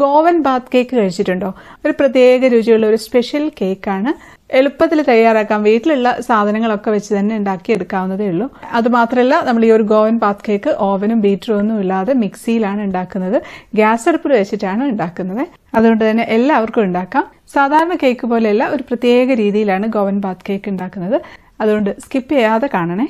Goan Baat cake കഴിച്ചിട്ടുണ്ടോ ഒരു പ്രത്യേക രുചിയുള്ള ഒരു സ്പെഷ്യൽ കേക്കാണ് എളുപ്പത്തിൽ തയ്യാറാക്കാം വീട്ടിലുള്ള സാധനങ്ങളൊക്കെ വെച്ച് തന്നെ ഉണ്ടാക്കിയെടുക്കാവുന്നതേ ഉള്ളൂ അതുമാത്രമല്ല നമ്മൾ ഈ ഒരു ഗോവൻ പാത്ത് കേക്ക് ഓവനും ബീറ്ററും ഒന്നും ഇല്ലാതെ മിക്സിയിലാണ് ഉണ്ടാക്കുന്നത് ഗ്യാസ് അടുപ്പിൽ വെച്ചിട്ടാണ് ഉണ്ടാക്കുന്നത് അതുകൊണ്ട് തന്നെ എല്ലാവർക്കും ഉണ്ടാക്കാം സാധാരണ കേക്ക് പോലെയല്ല ഒരു പ്രത്യേക രീതിയിലാണ് ഗോവൻ പാത്ത് കേക്ക് ഉണ്ടാക്കുന്നത് അതുകൊണ്ട് സ്കിപ്പ് ചെയ്യാതെ കാണണേ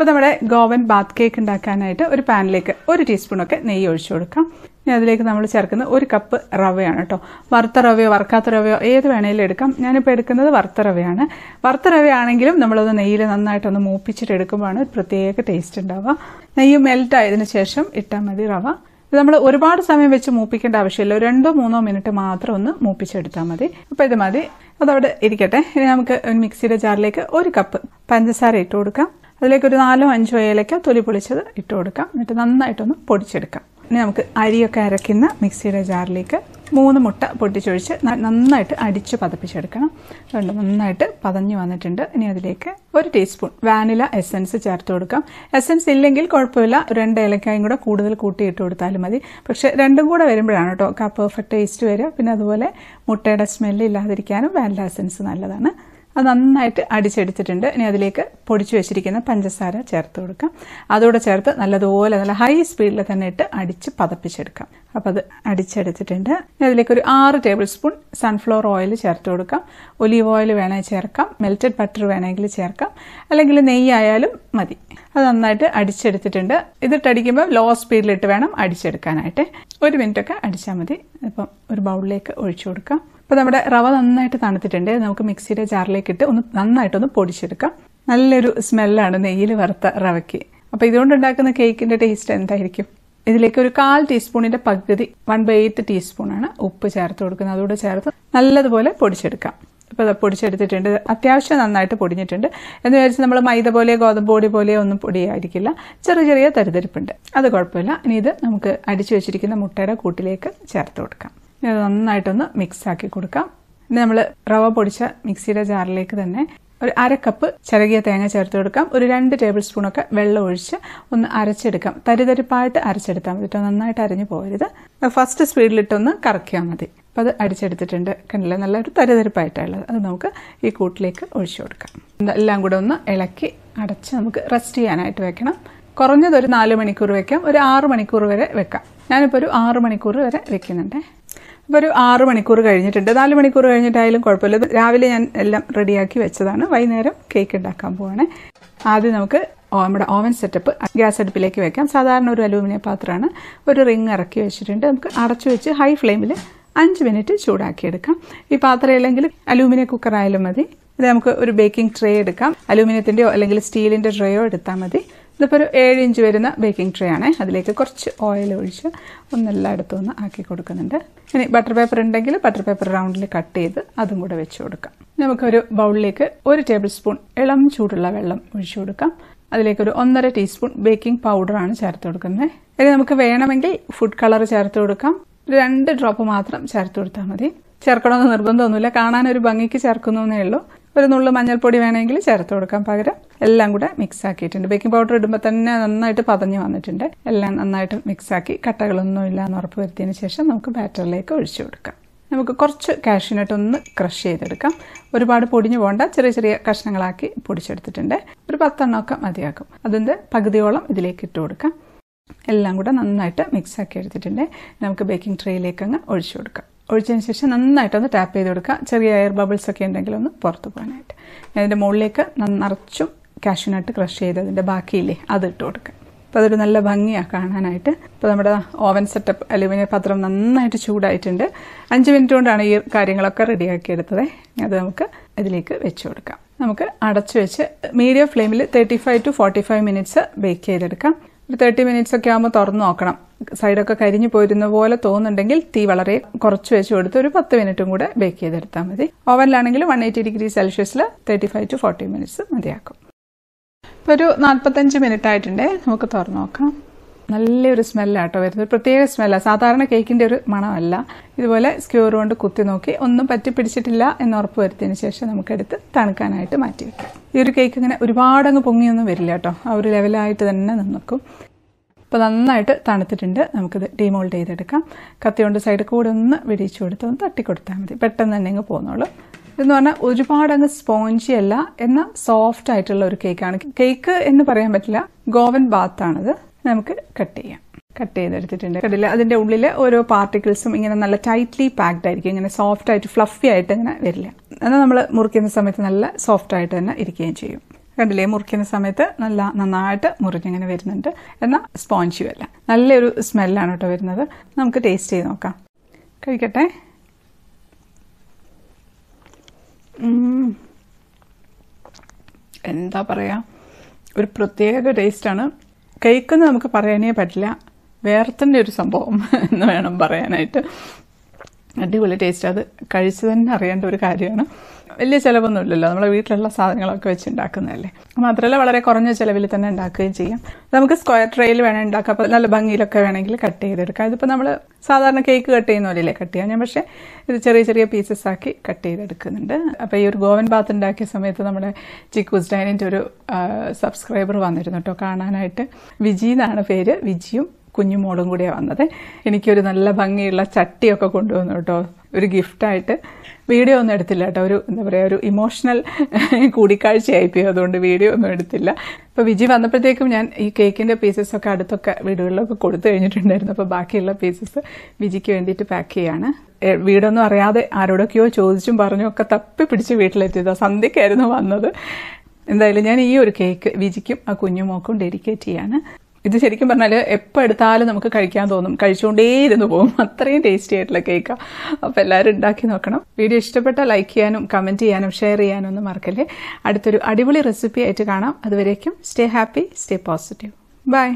അപ്പോൾ നമ്മുടെ ഗോവൻ ബാത്ത് കേക്ക് ഉണ്ടാക്കാനായിട്ട് ഒരു പാനിലേക്ക് ഒരു ടീസ്പൂണൊക്കെ നെയ്യ് ഒഴിച്ചു കൊടുക്കാം ഇനി അതിലേക്ക് നമ്മൾ ചേർക്കുന്ന ഒരു കപ്പ് റവയാണ് കേട്ടോ വറുത്ത റവയോ വറുക്കാത്ത റവയോ ഏത് വേണേലും എടുക്കാം ഞാനിപ്പോൾ എടുക്കുന്നത് വറുത്ത റവയാണ് വറുത്ത റവയാണെങ്കിലും നമ്മളത് നെയ്യിൽ നന്നായിട്ടൊന്ന് മൂപ്പിച്ചിട്ട് എടുക്കുമ്പോഴാണ് ഒരു പ്രത്യേക ടേസ്റ്റ് ഉണ്ടാവുക നെയ്യ് മെൽറ്റ് ആയതിനു ശേഷം ഇട്ടാൽ മതി റവ ഇത് നമ്മൾ ഒരുപാട് സമയം വെച്ച് മൂപ്പിക്കേണ്ട ആവശ്യമില്ല രണ്ടോ മൂന്നോ മിനിറ്റ് മാത്രം ഒന്ന് മൂപ്പിച്ചെടുത്താൽ മതി അപ്പോൾ ഇത് മതി അതവിടെ ഇരിക്കട്ടെ ഇനി നമുക്ക് മിക്സിയുടെ ജാറിലേക്ക് ഒരു കപ്പ് പഞ്ചസാര ഇട്ട് കൊടുക്കാം അതിലേക്ക് ഒരു നാലോ അഞ്ചോ ഏലക്ക തൊലി പൊളിച്ചത് ഇട്ട് കൊടുക്കാം എന്നിട്ട് നന്നായിട്ടൊന്ന് പൊടിച്ചെടുക്കാം ഇനി നമുക്ക് അരിയൊക്കെ അരയ്ക്കുന്ന മിക്സിയുടെ ജാറിലേക്ക് മൂന്ന് മുട്ട പൊട്ടിച്ചൊഴിച്ച് നന്നായിട്ട് അടിച്ച് പതപ്പിച്ചെടുക്കണം അതുകൊണ്ട് നന്നായിട്ട് പതഞ്ഞു വന്നിട്ടുണ്ട് ഇനി അതിലേക്ക് ഒരു ടീസ്പൂൺ വാനില എസൻസ് ചേർത്ത് കൊടുക്കാം എസൻസ് ഇല്ലെങ്കിൽ കുഴപ്പമില്ല രണ്ട് ഏലക്കായും കൂടെ കൂടുതൽ കൂട്ടിയിട്ട് കൊടുത്താലും മതി പക്ഷെ രണ്ടും കൂടെ വരുമ്പോഴാണ് കേട്ടോ പെർഫെക്റ്റ് ടേസ്റ്റ് വരിക പിന്നെ അതുപോലെ മുട്ടയുടെ സ്മെല്ല് ഇല്ലാതിരിക്കാനും വാനില എസൻസ് നല്ലതാണ് അത് നന്നായിട്ട് അടിച്ചെടുത്തിട്ടുണ്ട് ഇനി അതിലേക്ക് പൊടിച്ചു വെച്ചിരിക്കുന്ന പഞ്ചസാര ചേർത്ത് കൊടുക്കാം അതോടെ ചേർത്ത് നല്ലതുപോലെ നല്ല ഹൈ സ്പീഡിൽ തന്നെ ഇട്ട് അടിച്ച് പതപ്പിച്ചെടുക്കാം അപ്പോൾ അത് അടിച്ചെടുത്തിട്ടുണ്ട് ഇനി അതിലേക്ക് ഒരു ആറ് ടേബിൾ സ്പൂൺ സൺഫ്ലവർ ഓയിൽ ചേർത്ത് കൊടുക്കാം ഒലീവ് ഓയിൽ വേണമെങ്കിൽ ചേർക്കാം മെൽറ്റഡ് ബട്ടർ വേണമെങ്കിൽ ചേർക്കാം അല്ലെങ്കിൽ നെയ്യായാലും മതി അത് നന്നായിട്ട് അടിച്ചെടുത്തിട്ടുണ്ട് ഇതിട്ടടിക്കുമ്പോൾ ലോ സ്പീഡിലിട്ട് വേണം അടിച്ചെടുക്കാനായിട്ട് ഒരു മിനിറ്റൊക്കെ അടിച്ചാൽ മതി അപ്പം ഒരു ബൗളിലേക്ക് ഒഴിച്ചു കൊടുക്കാം ഇപ്പോൾ നമ്മുടെ റവ നന്നായിട്ട് തണുത്തിട്ടുണ്ട് നമുക്ക് മിക്സിയുടെ ജാറിലേക്ക് ഇട്ട് ഒന്ന് നന്നായിട്ടൊന്ന് പൊടിച്ചെടുക്കാം നല്ലൊരു സ്മെല്ലാണ് നെയ്യിൽ വറുത്ത റവയ്ക്ക് അപ്പോൾ ഇതുകൊണ്ടുണ്ടാക്കുന്ന കേക്കിൻ്റെ ടേസ്റ്റ് എന്തായിരിക്കും ഇതിലേക്ക് ഒരു കാൽ ടീസ്പൂണിന്റെ പകുതി വൺ ബൈ എയ്റ്റ് ടീസ്പൂണാണ് ഉപ്പ് ചേർത്ത് കൊടുക്കുന്നത് അതുകൂടെ ചേർത്ത് നല്ലതുപോലെ പൊടിച്ചെടുക്കാം ഇപ്പോൾ അത് പൊടിച്ചെടുത്തിട്ടുണ്ട് അത്യാവശ്യം നന്നായിട്ട് പൊടിഞ്ഞിട്ടുണ്ട് എന്ന് വിചാരിച്ചാൽ നമ്മൾ മൈദ പോലെ ഗോതമ്പ് പൊടി പോലെ ഒന്നും പൊടിയായിരിക്കില്ല ചെറിയ ചെറിയ തരിതരിപ്പുണ്ട് അത് കുഴപ്പമില്ല ഇനി ഇത് നമുക്ക് അടിച്ചു വെച്ചിരിക്കുന്ന മുട്ടയുടെ കൂട്ടിലേക്ക് ചേർത്ത് കൊടുക്കാം ഇത് നന്നായിട്ടൊന്ന് മിക്സ് ആക്കി കൊടുക്കാം ഇനി നമ്മൾ റവ പൊടിച്ച മിക്സിയുടെ ജാറിലേക്ക് തന്നെ ഒരു അര കപ്പ് ചിരകിയ തേങ്ങ ചേർത്ത് കൊടുക്കാം ഒരു രണ്ട് ടേബിൾ സ്പൂണൊക്കെ വെള്ളം ഒഴിച്ച് ഒന്ന് അരച്ചെടുക്കാം തരിതരിപ്പായിട്ട് അരച്ചെടുത്താൽ മതി കേട്ടോ നന്നായിട്ട് അരഞ്ഞു പോകരുത് ഫസ്റ്റ് സ്പീഡിലിട്ടൊന്ന് കറക്കിയാൽ മതി അപ്പോൾ അത് അടിച്ചെടുത്തിട്ടുണ്ട് കണ്ടില്ല നല്ലൊരു തരിതരിപ്പായിട്ടുള്ളത് അത് നമുക്ക് ഈ കൂട്ടിലേക്ക് ഒഴിച്ചു കൊടുക്കാം എല്ലാം കൂടെ ഒന്ന് ഇളക്കി അടച്ച് നമുക്ക് റെസ്റ്റ് ചെയ്യാനായിട്ട് വെക്കണം കുറഞ്ഞത് ഒരു നാല് മണിക്കൂർ വെക്കാം ഒരു ആറ് മണിക്കൂർ വരെ വെക്കാം ഞാനിപ്പോൾ ഒരു ആറ് മണിക്കൂർ വരെ വെക്കുന്നുണ്ടേ അപ്പോൾ ഒരു ആറ് മണിക്കൂർ കഴിഞ്ഞിട്ടുണ്ട് നാല് മണിക്കൂർ കഴിഞ്ഞിട്ടായാലും കുഴപ്പമില്ല രാവിലെ ഞാൻ എല്ലാം റെഡിയാക്കി വെച്ചതാണ് വൈകുന്നേരം കേക്ക് ഉണ്ടാക്കാൻ പോവാണ് ആദ്യം നമുക്ക് നമ്മുടെ ഓവൻ സെറ്റപ്പ് ഗ്യാസ് അടുപ്പിലേക്ക് വെക്കാം സാധാരണ ഒരു അലൂമിനിയം പാത്രമാണ് ഒരു റിങ് ഇറക്കി വെച്ചിട്ടുണ്ട് നമുക്ക് അടച്ചു വെച്ച് ഹൈ ഫ്ലെയിമിൽ അഞ്ച് മിനിറ്റ് ചൂടാക്കിയെടുക്കാം ഈ പാത്രം ഇല്ലെങ്കിൽ അലൂമിനിയം കുക്കറായാലും മതി ഇത് നമുക്ക് ഒരു ബേക്കിംഗ് ട്രേ എടുക്കാം അലൂമിനിയത്തിൻ്റെയോ അല്ലെങ്കിൽ സ്റ്റീലിൻ്റെ ട്രേയോ എടുത്താൽ മതി ഇതിപ്പോൾ ഒരു ഏഴ് ഇഞ്ച് വരുന്ന ബേക്കിംഗ് ട്രേ ആണ് അതിലേക്ക് കുറച്ച് ഓയിൽ ഒഴിച്ച് ഒന്നെല്ലായിടത്തും ഒന്ന് ആക്കി കൊടുക്കുന്നുണ്ട് ഇനി ബട്ടർ പേപ്പർ ഉണ്ടെങ്കിൽ ബട്ടർ പേപ്പർ റൗണ്ടിൽ കട്ട് ചെയ്ത് അതും കൂടെ വെച്ച് കൊടുക്കാം നമുക്കൊരു ബൗളിലേക്ക് ഒരു ടേബിൾ സ്പൂൺ ഇളം ചൂടുള്ള വെള്ളം ഒഴിച്ചു കൊടുക്കാം അതിലേക്ക് ഒരു ഒന്നര ടീസ്പൂൺ ബേക്കിംഗ് പൗഡറാണ് ചേർത്ത് കൊടുക്കുന്നത് ഇനി നമുക്ക് വേണമെങ്കിൽ ഫുഡ് കളർ ചേർത്ത് കൊടുക്കാം രണ്ട് ഡ്രോപ്പ് മാത്രം ചേർത്ത് കൊടുത്താൽ മതി ചേർക്കണമെന്ന് നിർബന്ധമൊന്നുമില്ല കാണാൻ ഒരു ഭംഗിക്ക് ചേർക്കുന്നേ ഉള്ളൂ ഒരു നുള്ളു മഞ്ഞൾപ്പൊടി വേണമെങ്കിൽ ചേർത്ത് കൊടുക്കാൻ പകരം എല്ലാം കൂടെ മിക്സ് ആക്കിയിട്ടുണ്ട് ബേക്കിംഗ് പൗഡർ ഇടുമ്പോൾ തന്നെ നന്നായിട്ട് പതഞ്ഞു വന്നിട്ടുണ്ട് എല്ലാം നന്നായിട്ട് മിക്സ് ആക്കി കട്ടകളൊന്നും ഇല്ല എന്ന് ഉറപ്പ് വരുത്തിയതിന് ശേഷം നമുക്ക് ബാറ്ററിലേക്ക് ഒഴിച്ചു കൊടുക്കാം നമുക്ക് കുറച്ച് കാഷ്യൂനട്ട് ഒന്ന് ക്രഷ് ചെയ്തെടുക്കാം ഒരുപാട് പൊടിഞ്ഞു പോകണ്ട ചെറിയ ചെറിയ കഷ്ണങ്ങളാക്കി പൊടിച്ചെടുത്തിട്ടുണ്ട് ഒരു പത്തെണ്ണമൊക്കെ മതിയാക്കും അതിൻ്റെ പകുതിയോളം ഇതിലേക്ക് ഇട്ട് കൊടുക്കാം എല്ലാം കൂടെ നന്നായിട്ട് മിക്സ് ആക്കി എടുത്തിട്ടുണ്ട് നമുക്ക് ബേക്കിംഗ് ട്രേയിലേക്ക് അങ്ങ് ഒഴിച്ചു കൊടുക്കാം ഒഴിച്ചതിന് ശേഷം നന്നായിട്ടൊന്ന് ടാപ്പ് ചെയ്ത് കൊടുക്കുക ചെറിയ എയർ ബബിൾസ് ഒക്കെ ഉണ്ടെങ്കിൽ ഒന്ന് പുറത്ത് പോകാനായിട്ട് അതിൻ്റെ മുകളിലേക്ക് നിറച്ചും കാഷ്യൂനട്ട് ക്രഷ് അതിൻ്റെ ബാക്കിയില്ലേ അത് ഇട്ട് കൊടുക്കുക അപ്പോൾ അതൊരു നല്ല ഭംഗിയാണ് കാണാനായിട്ട് ഇപ്പോൾ നമ്മുടെ ഓവൻ സെറ്റപ്പ് അലുമിനിയ പാത്രം നന്നായിട്ട് ചൂടായിട്ടുണ്ട് അഞ്ച് മിനിറ്റ് കൊണ്ടാണ് ഈ കാര്യങ്ങളൊക്കെ റെഡിയാക്കി എടുത്തത് അത് നമുക്ക് അതിലേക്ക് വെച്ച് കൊടുക്കാം നമുക്ക് അടച്ചു വെച്ച് മീഡിയം ഫ്ലെയിമിൽ thirty five to forty five minutes bake ചെയ്തെടുക്കാം ഒരു തേർട്ടി മിനിറ്റ്സ് ഒക്കെ ആകുമ്പോൾ തുറന്നു നോക്കണം സൈഡൊക്കെ കരിഞ്ഞു പോയിരുന്ന പോലെ തോന്നുന്നുണ്ടെങ്കിൽ തീ വളരെ കുറച്ച് വെച്ച് കൊടുത്ത് ഒരു പത്ത് മിനിറ്റും കൂടെ ബേക്ക് ചെയ്തെടുത്താൽ മതി ഓവനിലാണെങ്കിൽ വൺ എയ്റ്റി ഡിഗ്രി സെൽഷ്യസിൽ thirty five to forty minutes മതിയാക്കും ഇപ്പോൾ ഒരു നാൽപ്പത്തഞ്ച് മിനിറ്റ് ആയിട്ടുണ്ടേ നമുക്ക് തുറന്നു നോക്കാം നല്ലൊരു സ്മെല്ലാട്ടോ വരുന്നത് ഒരു പ്രത്യേക സ്മെല്ലാണ് സാധാരണ കേക്കിൻ്റെ ഒരു മണമല്ല ഇതുപോലെ സ്ക്യൂർ കൊണ്ട് കുത്തി നോക്കി ഒന്നും പറ്റി പിടിച്ചിട്ടില്ല എന്ന് ഉറപ്പ് വരുത്തിയതിന് ശേഷം നമുക്കെടുത്ത് തണുക്കാനായിട്ട് മാറ്റി വയ്ക്കാം ഈ ഒരു കേക്ക് ഇങ്ങനെ ഒരുപാടങ്ങ് പൊങ്ങിയൊന്നും വരില്ല കേട്ടോ ആ ഒരു ലെവലായിട്ട് തന്നെ നിൽക്കും അപ്പോൾ നന്നായിട്ട് തണുത്തിട്ടുണ്ട് നമുക്കിത് ഡീമോൾഡ് ചെയ്തെടുക്കാം കത്തിയോണ്ട് സൈഡ് കൂടെ ഒന്ന് വിരിച്ചു കൊടുത്ത് ഒന്ന് തട്ടിക്കൊടുത്താൽ മതി പെട്ടെന്ന് തന്നെ അങ്ങ് പോകുന്നുള്ളൂ എന്ന് പറഞ്ഞാൽ ഒരുപാട് അങ്ങ് സ്പോഞ്ചി അല്ല എന്നാൽ സോഫ്റ്റ് ആയിട്ടുള്ള ഒരു കേക്കാണ് കേക്ക് എന്ന് പറയാൻ പറ്റില്ല ഗോവൻ ബാത്താണത് നമുക്ക് കട്ട് ചെയ്യാം കട്ട് ചെയ്തെടുത്തിട്ടുണ്ട് കണ്ടില്ല അതിൻ്റെ ഉള്ളിൽ ഓരോ പാർട്ടിക്കിൾസും ഇങ്ങനെ നല്ല ടൈറ്റ്ലി പാക്ഡ് ആയിരിക്കും ഇങ്ങനെ സോഫ്റ്റ് ആയിട്ട് ഫ്ലഫി ആയിട്ട് ഇങ്ങനെ വരില്ല എന്നാൽ നമ്മൾ മുറിക്കുന്ന സമയത്ത് നല്ല സോഫ്റ്റ് ആയിട്ട് തന്നെ ഇരിക്കുകയും ചെയ്യും കണ്ടില്ലേ മുറിക്കുന്ന സമയത്ത് നല്ല നന്നായിട്ട് മുറിഞ്ഞിങ്ങനെ വരുന്നുണ്ട് എന്നാൽ സ്പോഞ്ചും അല്ല നല്ലൊരു സ്മെല്ലാണ് കേട്ടോ വരുന്നത് നമുക്ക് ടേസ്റ്റ് ചെയ്ത് നോക്കാം കഴിക്കട്ടെ എന്താ പറയുക ഒരു പ്രത്യേക ടേസ്റ്റാണ് കഴിക്കുന്നത് നമുക്ക് പറയാനേ പറ്റില്ല വേർത്തിൻ്റെ ഒരു സംഭവം എന്ന് വേണം പറയാനായിട്ട് അടിപൊളി ടേസ്റ്റ് അത് കഴിച്ചു തന്നെ അറിയേണ്ട ഒരു കാര്യമാണ് വലിയ ചിലവൊന്നുമില്ലല്ലോ നമ്മുടെ വീട്ടിലുള്ള സാധനങ്ങളൊക്കെ വെച്ച് ഉണ്ടാക്കുന്നതല്ലേ മാത്രമല്ല വളരെ കുറഞ്ഞ ചിലവിൽ തന്നെ ഉണ്ടാക്കുകയും ചെയ്യാം നമുക്ക് സ്ക്വയർ ട്രേയിൽ വേണം ഉണ്ടാക്കാം അപ്പോൾ നല്ല ഭംഗിയിലൊക്കെ വേണമെങ്കിൽ കട്ട് ചെയ്തെടുക്കാം ഇതിപ്പോൾ നമ്മൾ സാധാരണ കേക്ക് കട്ട് ചെയ്യുന്ന പോലെയല്ലേ കട്ട് ചെയ്യാം ഞാൻ പക്ഷേ ഇത് ചെറിയ ചെറിയ പീസസ് ആക്കി കട്ട് ചെയ്തെടുക്കുന്നുണ്ട് അപ്പോൾ ഈ ഒരു ഗോവൻ ബാത്ത് ഉണ്ടാക്കിയ സമയത്ത് നമ്മുടെ ചിക്കൂസ് ഡൈനിൻ്റെ ഒരു സബ്സ്ക്രൈബർ വന്നിരുന്നു കേട്ടോ കാണാനായിട്ട് വിജി എന്നാണ് പേര് വിജിയും കുഞ്ഞുമോളും കൂടിയാണ് വന്നത് എനിക്കൊരു നല്ല ഭംഗിയുള്ള ചട്ടിയൊക്കെ കൊണ്ടുവന്നു കേട്ടോ ഒരു ഗിഫ്റ്റായിട്ട് വീഡിയോ ഒന്നും എടുത്തില്ല കേട്ടോ ഒരു എന്താ പറയുക ഒരു ഇമോഷണൽ കൂടിക്കാഴ്ചയായിപ്പോയി അതുകൊണ്ട് വീഡിയോ ഒന്നും എടുത്തില്ല അപ്പോൾ വിജി വന്നപ്പോഴത്തേക്കും ഞാൻ ഈ കേക്കിൻ്റെ പീസസൊക്കെ അടുത്തൊക്കെ വീടുകളിലൊക്കെ കൊടുത്തു കഴിഞ്ഞിട്ടുണ്ടായിരുന്നു അപ്പോൾ ബാക്കിയുള്ള പീസസ് വിജിക്ക് വേണ്ടിയിട്ട് പാക്ക് ചെയ്യാണ് വീടൊന്നും അറിയാതെ ആരോടൊക്കെയോ ചോദിച്ചും പറഞ്ഞും ഒക്കെ തപ്പി പിടിച്ച് വീട്ടിലെത്തിയതാ സന്ധ്യക്കായിരുന്നു വന്നത് എന്തായാലും ഞാൻ ഈ ഒരു കേക്ക് വിജിക്കും ആ കുഞ്ഞുമോക്കും ഡെഡിക്കേറ്റ് ചെയ്യാണ് ഇത് ശരിക്കും പറഞ്ഞാൽ എപ്പോൾ എടുത്താലും നമുക്ക് കഴിക്കാൻ തോന്നും കഴിച്ചുകൊണ്ടേ ഇരുന്ന് പോകും അത്രയും ടേസ്റ്റി ആയിട്ടുള്ള കേക്കാണ് അപ്പോൾ എല്ലാവരും ഉണ്ടാക്കി നോക്കണം വീഡിയോ ഇഷ്ടപ്പെട്ട ലൈക്ക് ചെയ്യാനും കമൻറ്റ് ചെയ്യാനും ഷെയർ ചെയ്യാനും ഒന്നും മറക്കല്ലേ അടുത്തൊരു അടിപൊളി റെസിപ്പി ആയിട്ട് കാണാം അതുവരേക്കും stay happy stay positive by